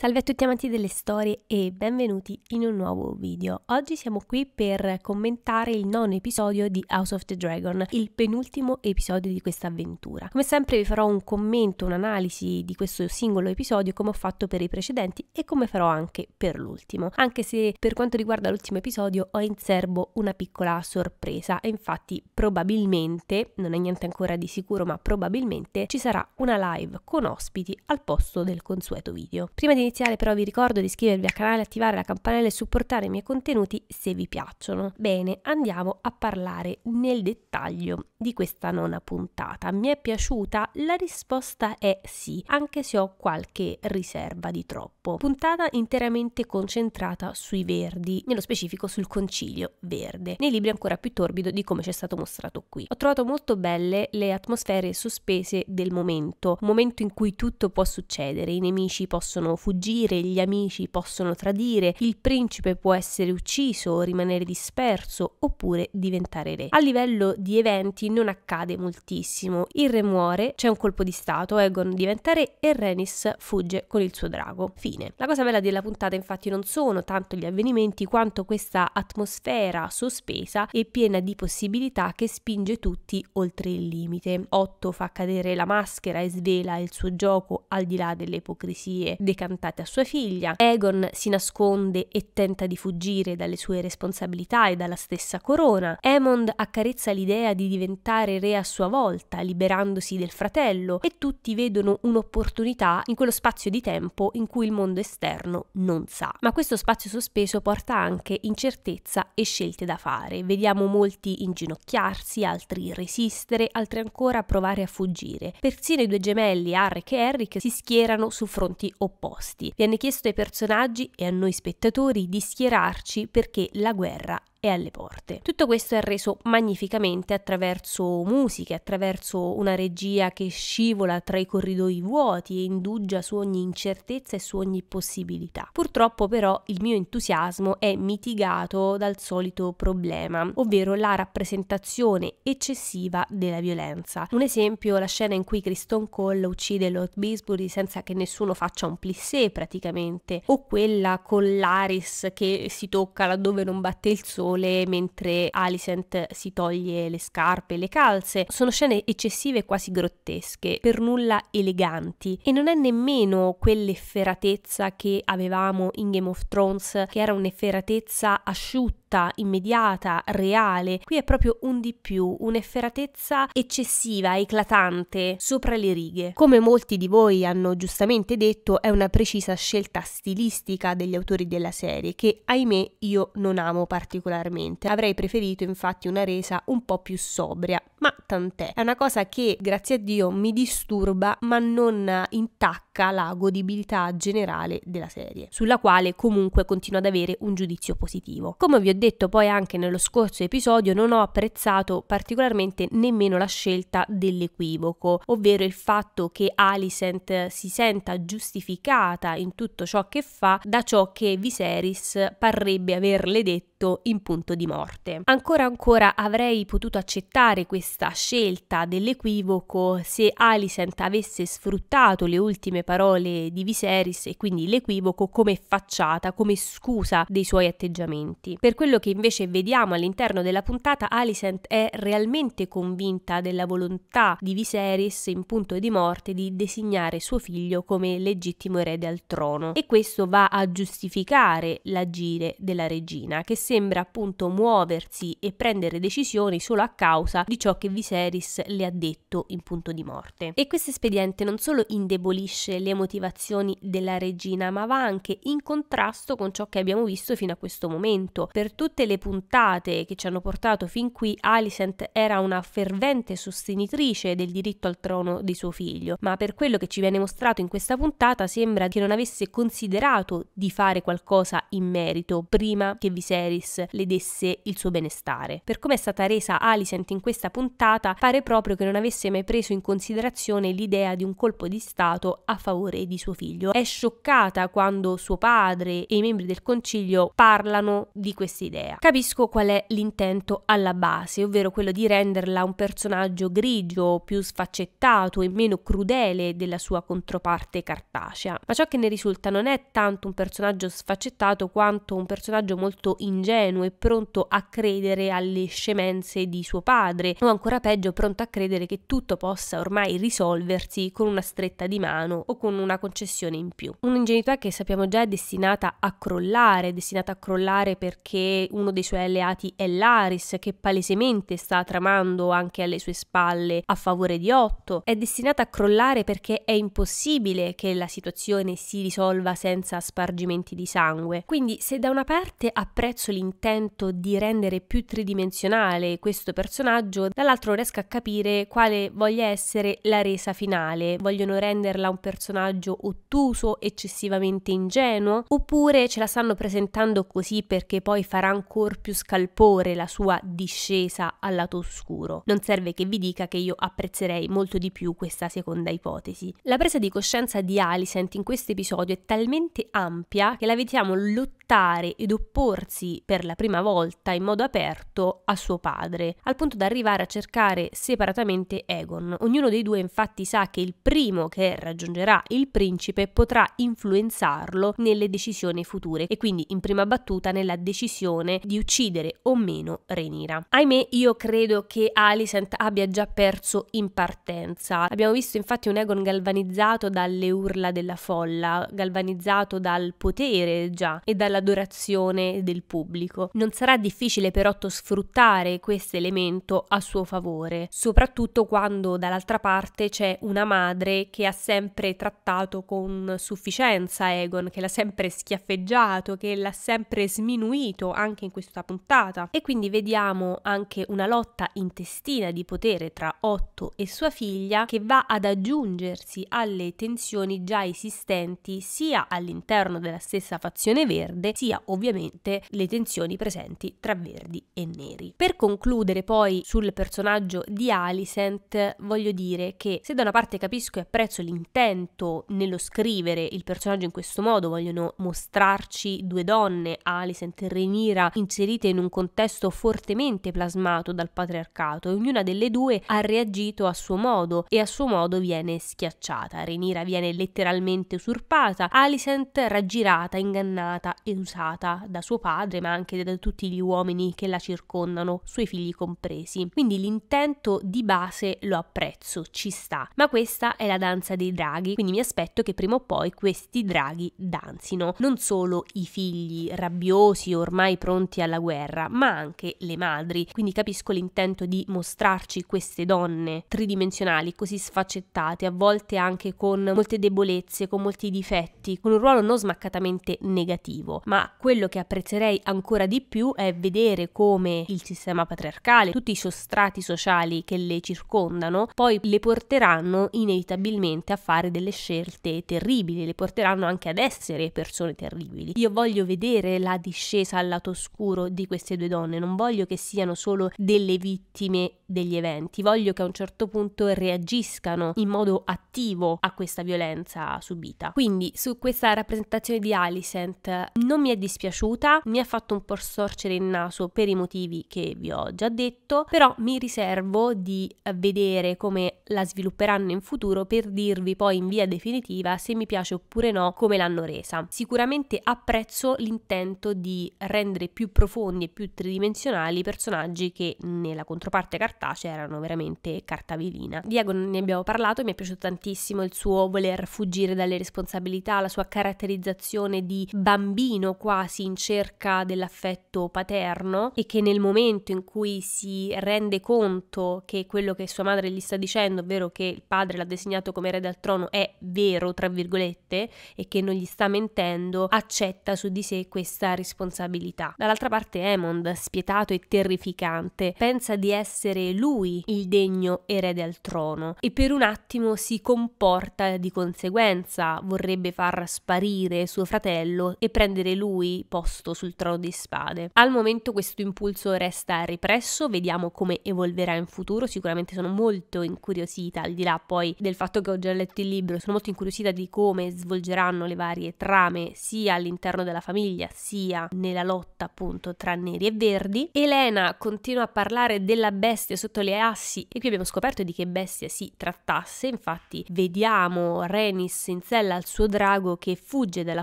Salve a tutti amanti delle storie e benvenuti in un nuovo video. Oggi siamo qui per commentare il nono episodio di House of the Dragon, il penultimo episodio di questa avventura. Come sempre vi farò un commento, un'analisi di questo singolo episodio come ho fatto per i precedenti e come farò anche per l'ultimo, anche se per quanto riguarda l'ultimo episodio ho in serbo una piccola sorpresa e infatti probabilmente, non è niente ancora di sicuro ma probabilmente ci sarà una live con ospiti al posto del consueto video. Prima di iniziale però vi ricordo di iscrivervi al canale, attivare la campanella e supportare i miei contenuti se vi piacciono. Bene, andiamo a parlare nel dettaglio di questa nona puntata. Mi è piaciuta? La risposta è sì, anche se ho qualche riserva di troppo. Puntata interamente concentrata sui verdi, nello specifico sul concilio verde, nei libri ancora più torbido di come ci è stato mostrato qui. Ho trovato molto belle le atmosfere sospese del momento, momento in cui tutto può succedere, i nemici possono fuggire fuggire, gli amici possono tradire, il principe può essere ucciso, rimanere disperso oppure diventare re. A livello di eventi non accade moltissimo. Il re muore, c'è un colpo di stato, Egon diventa re e Renis fugge con il suo drago. Fine. La cosa bella della puntata infatti non sono tanto gli avvenimenti quanto questa atmosfera sospesa e piena di possibilità che spinge tutti oltre il limite. Otto fa cadere la maschera e svela il suo gioco al di là delle ipocrisie decantate dedicate a sua figlia. Egon si nasconde e tenta di fuggire dalle sue responsabilità e dalla stessa corona. Emond accarezza l'idea di diventare re a sua volta, liberandosi del fratello, e tutti vedono un'opportunità in quello spazio di tempo in cui il mondo esterno non sa. Ma questo spazio sospeso porta anche incertezza e scelte da fare. Vediamo molti inginocchiarsi, altri resistere, altri ancora provare a fuggire. Persino i due gemelli Harry e Eric si schierano su fronti opposti protagonisti. Viene chiesto ai personaggi e a noi spettatori di schierarci perché la guerra e alle porte. Tutto questo è reso magnificamente attraverso musiche, attraverso una regia che scivola tra i corridoi vuoti e indugia su ogni incertezza e su ogni possibilità. Purtroppo però il mio entusiasmo è mitigato dal solito problema, ovvero la rappresentazione eccessiva della violenza. Un esempio la scena in cui Criston Cole uccide Lord Bisbury senza che nessuno faccia un plissé praticamente, o quella con l'Aris che si tocca laddove non batte il sole sole mentre Alicent si toglie le scarpe e le calze. Sono scene eccessive quasi grottesche, per nulla eleganti e non è nemmeno quell'efferatezza che avevamo in Game of Thrones, che era un'efferatezza asciutta, immediata, reale. Qui è proprio un di più, un'efferatezza eccessiva, eclatante, sopra le righe. Come molti di voi hanno giustamente detto, è una precisa scelta stilistica degli autori della serie che ahimè io non amo particolarmente particolarmente. Avrei preferito infatti una resa un po' più sobria, ma tant'è. È una cosa che, grazie a Dio, mi disturba, ma non intacca la godibilità generale della serie, sulla quale comunque continuo ad avere un giudizio positivo. Come vi ho detto poi anche nello scorso episodio, non ho apprezzato particolarmente nemmeno la scelta dell'equivoco, ovvero il fatto che Alicent si senta giustificata in tutto ciò che fa da ciò che Viserys parrebbe averle detto in punto di morte. Ancora ancora avrei potuto accettare questa scelta dell'equivoco se Alicent avesse sfruttato le ultime parole di Viserys e quindi l'equivoco come facciata, come scusa dei suoi atteggiamenti. Per quello che invece vediamo all'interno della puntata, Alicent è realmente convinta della volontà di Viserys in punto di morte di designare suo figlio come legittimo erede al trono e questo va a giustificare l'agire della regina che sembra appunto appunto muoversi e prendere decisioni solo a causa di ciò che Viserys le ha detto in punto di morte. E questo espediente non solo indebolisce le motivazioni della regina, ma va anche in contrasto con ciò che abbiamo visto fino a questo momento. Per tutte le puntate che ci hanno portato fin qui, Alicent era una fervente sostenitrice del diritto al trono di suo figlio, ma per quello che ci viene mostrato in questa puntata sembra che non avesse considerato di fare qualcosa in merito prima che Viserys le vedesse il suo benestare. Per come è stata resa Alicent in questa puntata, pare proprio che non avesse mai preso in considerazione l'idea di un colpo di Stato a favore di suo figlio. È scioccata quando suo padre e i membri del concilio parlano di questa idea. Capisco qual è l'intento alla base, ovvero quello di renderla un personaggio grigio, più sfaccettato e meno crudele della sua controparte cartacea, ma ciò che ne risulta non è tanto un personaggio sfaccettato quanto un personaggio molto ingenuo e pronto a credere alle scemenze di suo padre o ancora peggio pronto a credere che tutto possa ormai risolversi con una stretta di mano o con una concessione in più. Un'ingenuità che sappiamo già è destinata a crollare, destinata a crollare perché uno dei suoi alleati è Laris che palesemente sta tramando anche alle sue spalle a favore di Otto, è destinata a crollare perché è impossibile che la situazione si risolva senza spargimenti di sangue. Quindi se da una parte apprezzo l'intento intento di rendere più tridimensionale questo personaggio, dall'altro riesco a capire quale voglia essere la resa finale. Vogliono renderla un personaggio ottuso, eccessivamente ingenuo, oppure ce la stanno presentando così perché poi farà ancora più scalpore la sua discesa al lato oscuro. Non serve che vi dica che io apprezzerei molto di più questa seconda ipotesi. La presa di coscienza di Alicent in questo episodio è talmente ampia che la vediamo lottare ed opporsi per la prima prima volta in modo aperto a suo padre, al punto da arrivare a cercare separatamente Egon. Ognuno dei due infatti sa che il primo che raggiungerà il principe potrà influenzarlo nelle decisioni future e quindi in prima battuta nella decisione di uccidere o meno Renira. Ahimè, io credo che Alicent abbia già perso in partenza. Abbiamo visto infatti un Egon galvanizzato dalle urla della folla, galvanizzato dal potere già e dall'adorazione del pubblico. Non sarà difficile per Otto sfruttare questo elemento a suo favore, soprattutto quando dall'altra parte c'è una madre che ha sempre trattato con sufficienza Egon, che l'ha sempre schiaffeggiato, che l'ha sempre sminuito anche in questa puntata. E quindi vediamo anche una lotta intestina di potere tra Otto e sua figlia che va ad aggiungersi alle tensioni già esistenti sia all'interno della stessa fazione verde, sia ovviamente le tensioni presenti presenti tra verdi e neri. Per concludere poi sul personaggio di Alicent, voglio dire che se da una parte capisco e apprezzo l'intento nello scrivere il personaggio in questo modo, vogliono mostrarci due donne, Alicent e Renira, inserite in un contesto fortemente plasmato dal patriarcato e ognuna delle due ha reagito a suo modo e a suo modo viene schiacciata. Renira viene letteralmente usurpata, Alicent raggirata, ingannata e usata da suo padre ma anche da tutti gli uomini che la circondano, suoi figli compresi. Quindi l'intento di base lo apprezzo, ci sta. Ma questa è la danza dei draghi, quindi mi aspetto che prima o poi questi draghi danzino. Non solo i figli rabbiosi ormai pronti alla guerra, ma anche le madri. Quindi capisco l'intento di mostrarci queste donne tridimensionali, così sfaccettate, a volte anche con molte debolezze, con molti difetti, con un ruolo non smaccatamente negativo. Ma quello che apprezzerei ancora di più è vedere come il sistema patriarcale, tutti i sostrati sociali che le circondano, poi le porteranno inevitabilmente a fare delle scelte terribili, le porteranno anche ad essere persone terribili. Io voglio vedere la discesa al lato oscuro di queste due donne, non voglio che siano solo delle vittime degli eventi, voglio che a un certo punto reagiscano in modo attivo a questa violenza subita. Quindi su questa rappresentazione di Alicent non mi è dispiaciuta, mi ha fatto un po' sorridere storcere il naso per i motivi che vi ho già detto, però mi riservo di vedere come la svilupperanno in futuro per dirvi poi in via definitiva se mi piace oppure no come l'hanno resa. Sicuramente apprezzo l'intento di rendere più profondi e più tridimensionali i personaggi che nella controparte cartacea erano veramente carta velina. Diego ne abbiamo parlato, mi è piaciuto tantissimo il suo voler fuggire dalle responsabilità, la sua caratterizzazione di bambino quasi in cerca dell'affetto affetto paterno e che nel momento in cui si rende conto che quello che sua madre gli sta dicendo, ovvero che il padre l'ha designato come erede al trono, è vero, tra virgolette, e che non gli sta mentendo, accetta su di sé questa responsabilità. Dall'altra parte Hammond, spietato e terrificante, pensa di essere lui il degno erede al trono e per un attimo si comporta di conseguenza, vorrebbe far sparire suo fratello e prendere lui posto sul trono di spade persone. Al momento questo impulso resta represso, vediamo come evolverà in futuro, sicuramente sono molto incuriosita, al di là poi del fatto che ho già letto il libro, sono molto incuriosita di come svolgeranno le varie trame sia all'interno della famiglia sia nella lotta appunto tra neri e verdi. Elena continua a parlare della bestia sotto le assi e qui abbiamo scoperto di che bestia si trattasse, infatti vediamo Renis in sella al suo drago che fugge dalla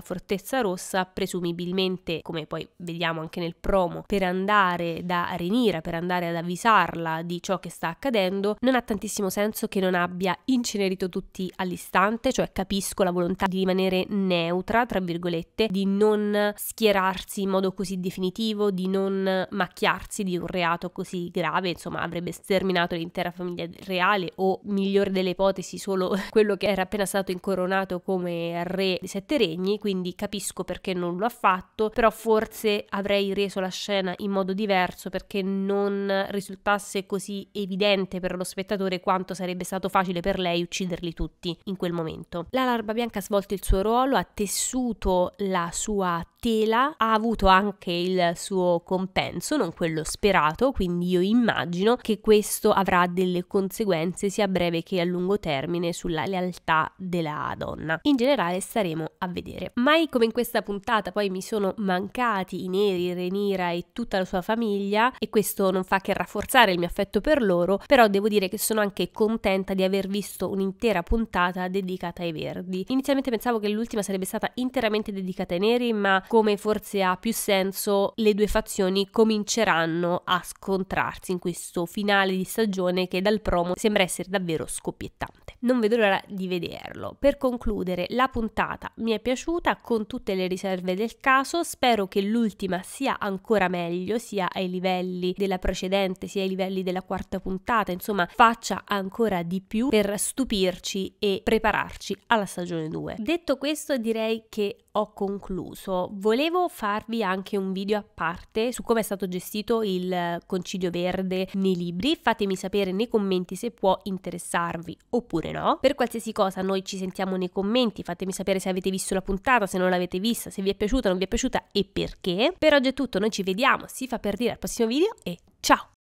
fortezza rossa, presumibilmente come poi vediamo anche nel nel promo per andare da Renira, per andare ad avvisarla di ciò che sta accadendo, non ha tantissimo senso che non abbia incenerito tutti all'istante, cioè capisco la volontà di rimanere neutra, tra virgolette, di non schierarsi in modo così definitivo, di non macchiarsi di un reato così grave, insomma avrebbe sterminato l'intera famiglia reale o migliore delle ipotesi solo quello che era appena stato incoronato come re di sette regni, quindi capisco perché non lo ha fatto, però forse avrei ripreso la scena in modo diverso perché non risultasse così evidente per lo spettatore quanto sarebbe stato facile per lei ucciderli tutti in quel momento. La larva bianca ha svolto il suo ruolo, ha tessuto la sua tela, ha avuto anche il suo compenso, non quello sperato, quindi io immagino che questo avrà delle conseguenze sia a breve che a lungo termine sulla lealtà della donna. In generale staremo a vedere. Mai come in questa puntata poi mi sono mancati i neri, Renira e tutta la sua famiglia e questo non fa che rafforzare il mio affetto per loro, però devo dire che sono anche contenta di aver visto un'intera puntata dedicata ai Verdi. Inizialmente pensavo che l'ultima sarebbe stata interamente dedicata ai Neri, ma come forse ha più senso, le due fazioni cominceranno a scontrarsi in questo finale di stagione che dal promo sembra essere davvero scoppiettante non vedo l'ora di vederlo. Per concludere, la puntata mi è piaciuta con tutte le riserve del caso, spero che l'ultima sia ancora meglio, sia ai livelli della precedente, sia ai livelli della quarta puntata, insomma faccia ancora di più per stupirci e prepararci alla stagione 2. Detto questo direi che ho concluso. Volevo farvi anche un video a parte su come è stato gestito il concilio verde nei libri, fatemi sapere nei commenti se può interessarvi oppure oppure no. Per qualsiasi cosa noi ci sentiamo nei commenti, fatemi sapere se avete visto la puntata, se non l'avete vista, se vi è piaciuta o non vi è piaciuta e perché. Per oggi è tutto, noi ci vediamo, si fa per dire al prossimo video e ciao!